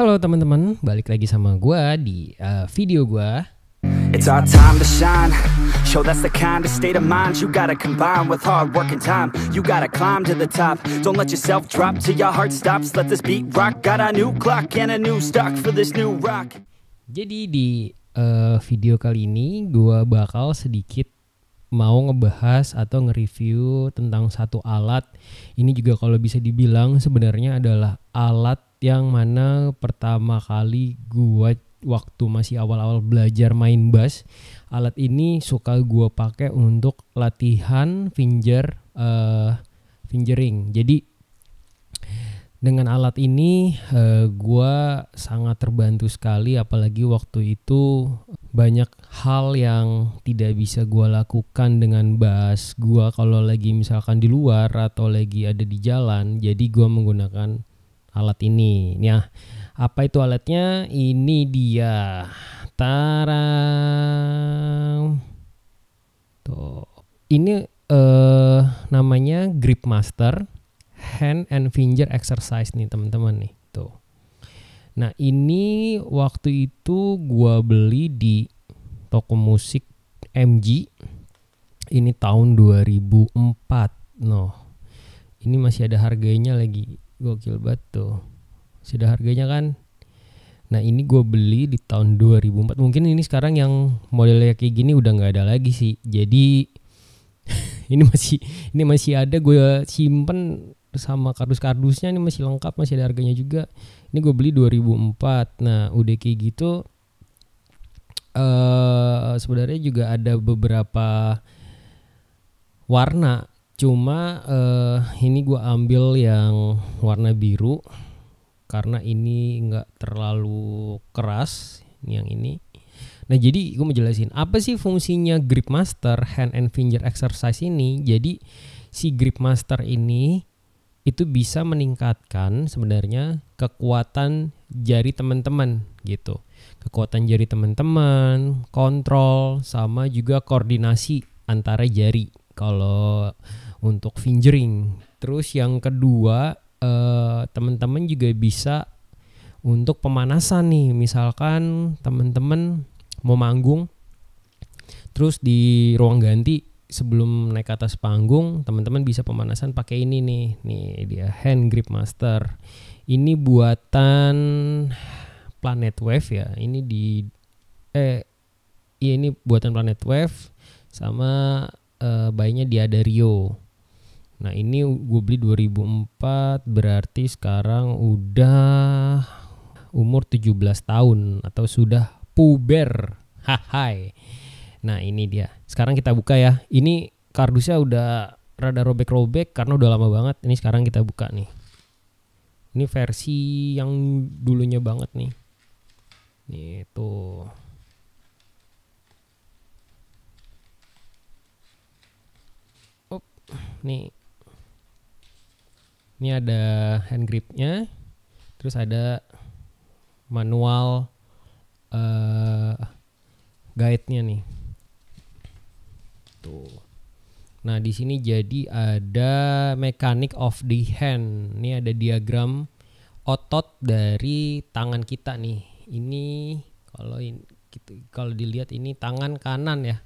Halo teman-teman, balik lagi sama gua di uh, video gua. It's our time to shine. Show that's the kind of state of mind you gotta combine with hard work and time. You gotta climb to the top. Don't let yourself drop till your heart stops. Let this beat rock. Got a new clock and a new stock for this new rock. Jadi di uh, video kali ini gua bakal sedikit mau ngebahas atau nge-review tentang satu alat. Ini juga kalau bisa dibilang sebenarnya adalah alat yang mana pertama kali gua waktu masih awal-awal belajar main bass, alat ini suka gua pakai untuk latihan finger uh, fingering. Jadi dengan alat ini uh, gua sangat terbantu sekali apalagi waktu itu banyak hal yang tidak bisa gue lakukan dengan bas gue kalau lagi misalkan di luar atau lagi ada di jalan jadi gue menggunakan alat ini ya apa itu alatnya ini dia tarang tuh ini uh, namanya grip master hand and finger exercise nih teman-teman nih tuh Nah ini waktu itu gua beli di toko musik MG. Ini tahun 2004. No. Ini masih ada harganya lagi. Gokil banget tuh. Masih ada harganya kan? Nah ini gue beli di tahun 2004 Mungkin ini sekarang yang modelnya kayak gini udah gak ada lagi sih Jadi ini masih ini masih ada gue simpen sama kardus-kardusnya ini masih lengkap masih ada harganya juga ini gue beli 2004 nah udah kayak gitu uh, sebenarnya juga ada beberapa warna cuma uh, ini gue ambil yang warna biru karena ini nggak terlalu keras yang ini nah jadi gue mau jelasin apa sih fungsinya grip master hand and finger exercise ini jadi si grip master ini itu bisa meningkatkan sebenarnya kekuatan jari teman-teman gitu. Kekuatan jari teman-teman, kontrol sama juga koordinasi antara jari kalau untuk fingering. Terus yang kedua, eh, teman-teman juga bisa untuk pemanasan nih, misalkan teman-teman mau manggung terus di ruang ganti sebelum naik ke atas panggung teman-teman bisa pemanasan pakai ini nih nih dia hand grip master ini buatan planet wave ya ini di eh iya ini buatan planet wave sama eh, bayinya dia ada Rio nah ini gue beli 2004 berarti sekarang udah umur 17 tahun atau sudah puber hai Nah ini dia. Sekarang kita buka ya. Ini kardusnya udah rada robek-robek karena udah lama banget. Ini sekarang kita buka nih. Ini versi yang dulunya banget nih. ini tuh. Up, nih. Ini ada hand gripnya. Terus ada manual uh, guide-nya nih gitu. Nah, di sini jadi ada mechanic of the hand. Ini ada diagram otot dari tangan kita nih. Ini kalau ini gitu, kalau dilihat ini tangan kanan ya.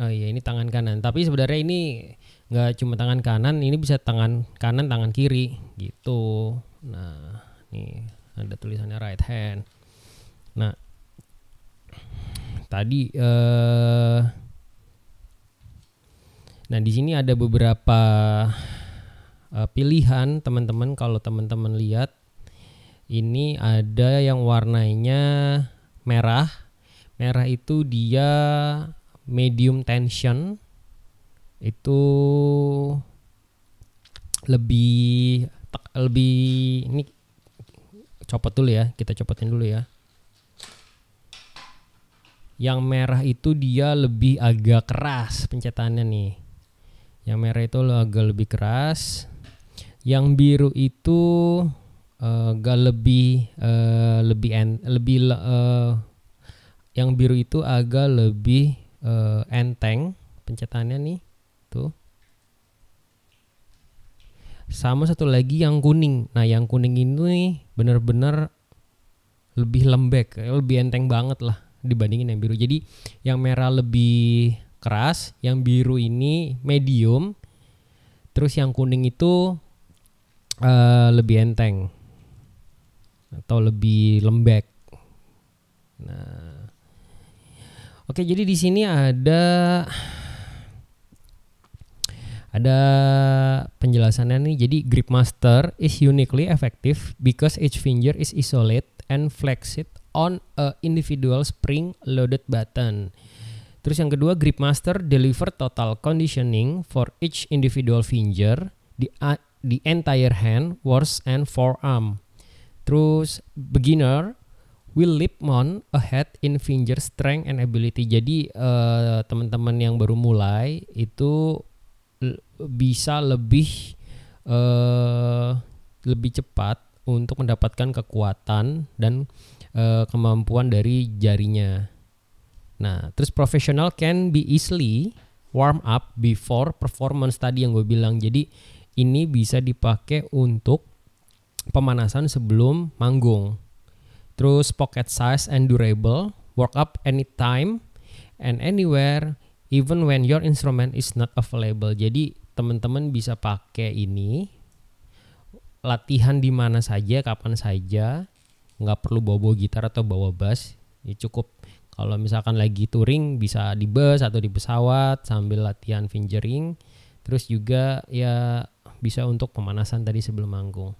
Oh iya, ini tangan kanan. Tapi sebenarnya ini nggak cuma tangan kanan, ini bisa tangan kanan, tangan kiri gitu. Nah, nih ada tulisannya right hand. Nah, tadi eh, nah di sini ada beberapa eh, pilihan teman-teman kalau teman-teman lihat ini ada yang warnanya merah merah itu dia medium tension itu lebih lebih ini copot dulu ya kita copotin dulu ya yang merah itu dia lebih agak keras pencetannya nih. Yang merah itu agak lebih keras. Yang biru itu eh, agak lebih uh, lebih en, lebih uh, yang biru itu agak lebih uh, enteng pencetannya nih tuh sama satu lagi yang kuning nah yang kuning ini benar-benar lebih lembek lebih enteng banget lah dibandingin yang biru. Jadi yang merah lebih keras, yang biru ini medium, terus yang kuning itu uh, lebih enteng atau lebih lembek. Nah, oke jadi di sini ada ada penjelasannya nih. Jadi grip master is uniquely effective because each finger is isolated and flexed on a individual spring loaded button. Terus yang kedua, grip master deliver total conditioning for each individual finger, the, uh, the entire hand, wrist and forearm. Terus beginner will leap on ahead in finger strength and ability. Jadi uh, teman-teman yang baru mulai itu bisa lebih uh, lebih cepat untuk mendapatkan kekuatan dan uh, kemampuan dari jarinya. Nah, terus profesional can be easily warm up before performance tadi yang gue bilang. Jadi ini bisa dipakai untuk pemanasan sebelum manggung. Terus pocket size and durable, work up anytime and anywhere even when your instrument is not available. Jadi teman-teman bisa pakai ini latihan di mana saja, kapan saja nggak perlu bawa-bawa gitar atau bawa bass ya cukup kalau misalkan lagi touring bisa di bus atau di pesawat sambil latihan fingering terus juga ya bisa untuk pemanasan tadi sebelum manggung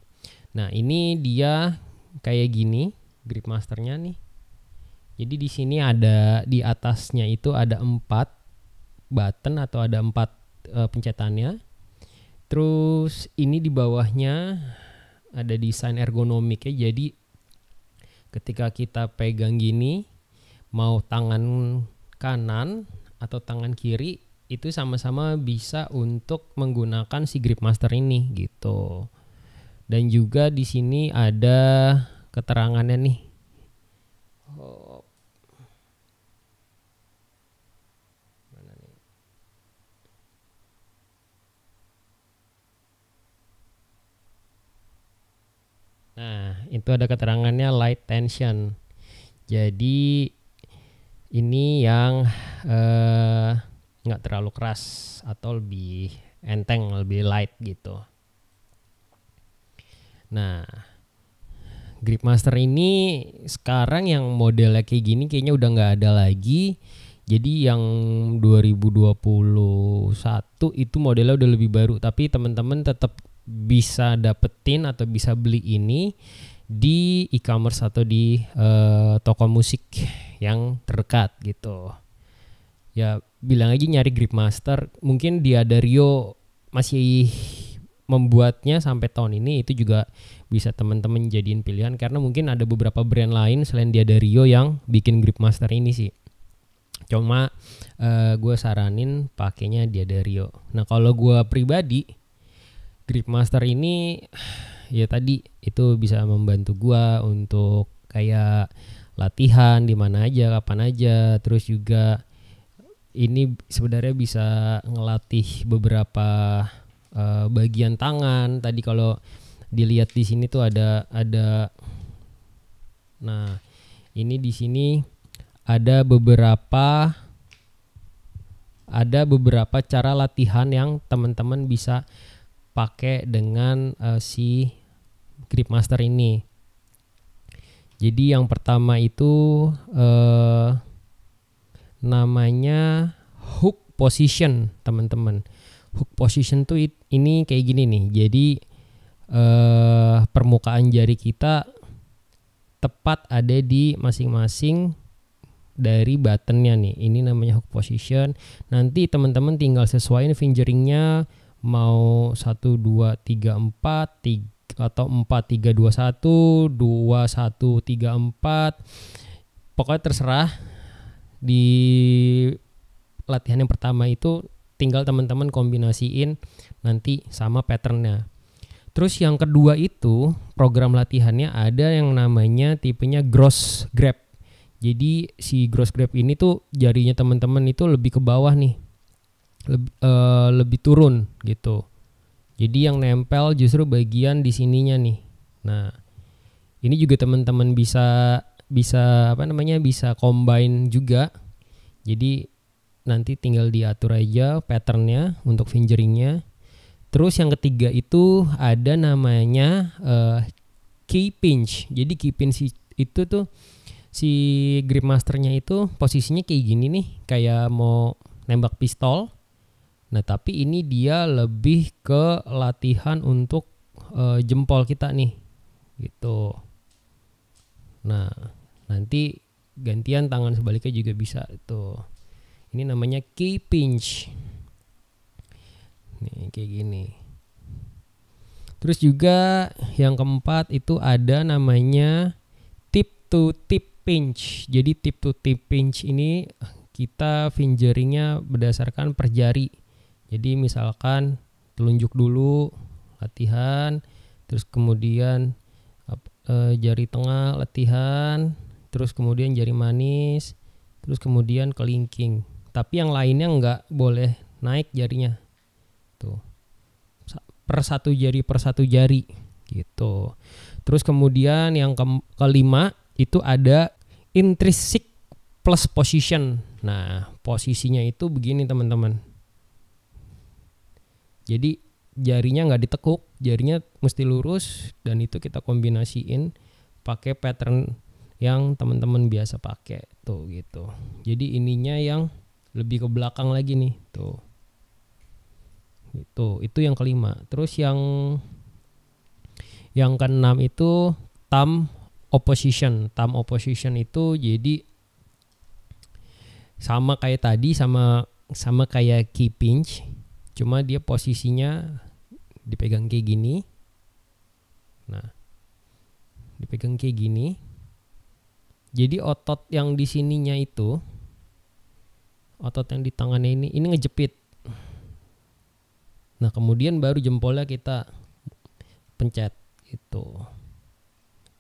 nah ini dia kayak gini grip masternya nih jadi di sini ada di atasnya itu ada empat button atau ada empat e, pencetannya terus ini di bawahnya ada desain ergonomik ya jadi ketika kita pegang gini mau tangan kanan atau tangan kiri itu sama-sama bisa untuk menggunakan si grip master ini gitu dan juga di sini ada keterangannya nih Nah, itu ada keterangannya light tension. Jadi ini yang eh, nggak eh, terlalu keras atau lebih enteng, lebih light gitu. Nah, Grip Master ini sekarang yang modelnya kayak gini kayaknya udah nggak ada lagi. Jadi yang 2021 itu modelnya udah lebih baru, tapi teman-teman tetap bisa dapetin atau bisa beli ini di e-commerce atau di uh, toko musik yang terdekat gitu. Ya bilang aja nyari Grip Master, mungkin dia Dario masih membuatnya sampai tahun ini itu juga bisa teman-teman jadiin pilihan karena mungkin ada beberapa brand lain selain dia Dario yang bikin Grip Master ini sih. Cuma uh, eh, gue saranin pakainya dia Dario. Nah kalau gue pribadi Grip Master ini ya tadi itu bisa membantu gua untuk kayak latihan di mana aja, kapan aja, terus juga ini sebenarnya bisa ngelatih beberapa uh, bagian tangan. Tadi kalau dilihat di sini tuh ada ada nah, ini di sini ada beberapa ada beberapa cara latihan yang teman-teman bisa pakai dengan uh, si grip master ini. Jadi yang pertama itu uh, namanya hook position, teman-teman. Hook position tuh it, ini kayak gini nih. Jadi uh, permukaan jari kita tepat ada di masing-masing dari buttonnya nih. Ini namanya hook position. Nanti teman-teman tinggal sesuaiin fingeringnya mau 1 2 3 4 3, atau 4 3 2 1 2 1 3 4 pokoknya terserah di latihan yang pertama itu tinggal teman-teman kombinasiin nanti sama patternnya terus yang kedua itu program latihannya ada yang namanya tipenya gross grab jadi si gross grab ini tuh jarinya teman-teman itu lebih ke bawah nih leb, uh, lebih turun gitu. Jadi yang nempel justru bagian di sininya nih. Nah, ini juga teman-teman bisa bisa apa namanya bisa combine juga. Jadi nanti tinggal diatur aja patternnya untuk fingeringnya. Terus yang ketiga itu ada namanya uh, key pinch. Jadi key pinch itu tuh si grip masternya itu posisinya kayak gini nih, kayak mau nembak pistol. Nah, tapi ini dia lebih ke latihan untuk e, jempol kita nih. Gitu. Nah, nanti gantian tangan sebaliknya juga bisa tuh. Gitu. Ini namanya key pinch. Nih, kayak gini. Terus juga yang keempat itu ada namanya tip to tip pinch. Jadi tip to tip pinch ini kita fingeringnya berdasarkan per jari jadi misalkan telunjuk dulu latihan, terus kemudian eh, jari tengah latihan, terus kemudian jari manis, terus kemudian kelingking. Tapi yang lainnya nggak boleh naik jarinya. Tuh. Per satu jari per satu jari gitu. Terus kemudian yang ke kelima itu ada intrinsic plus position. Nah, posisinya itu begini teman-teman jadi jarinya nggak ditekuk, jarinya mesti lurus dan itu kita kombinasiin pakai pattern yang teman-teman biasa pakai tuh gitu. Jadi ininya yang lebih ke belakang lagi nih tuh. itu Itu yang kelima. Terus yang yang keenam itu thumb opposition. Thumb opposition itu jadi sama kayak tadi sama sama kayak key pinch Cuma dia posisinya dipegang kayak gini. Nah, dipegang kayak gini. Jadi otot yang di sininya itu otot yang di tangannya ini ini ngejepit. Nah, kemudian baru jempolnya kita pencet itu,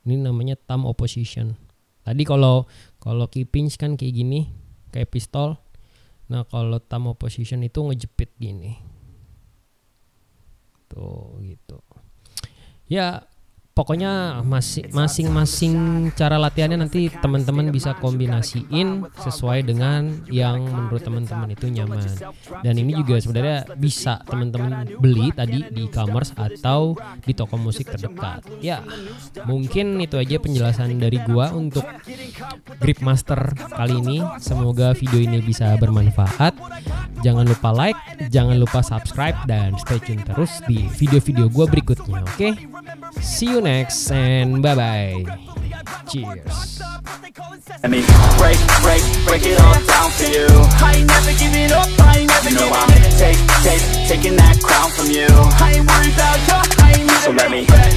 Ini namanya thumb opposition. Tadi kalau kalau pinch kan kayak gini, kayak pistol. Nah, kalau thumb opposition itu ngejepit gini. ya pokoknya masing-masing cara latihannya nanti teman-teman bisa kombinasiin sesuai dengan yang menurut teman-teman itu nyaman dan ini juga sebenarnya bisa teman-teman beli tadi di e-commerce atau di toko musik terdekat ya mungkin itu aja penjelasan dari gua untuk grip master kali ini semoga video ini bisa bermanfaat jangan lupa like jangan lupa subscribe dan stay tune terus di video-video gua berikutnya oke okay? See you next and bye bye. Cheers. break, break, break it all down for you. I ain't never giving up, I ain't never you know I'm take, take, taking that crown from you. I ain't worried about you, I ain't So let me.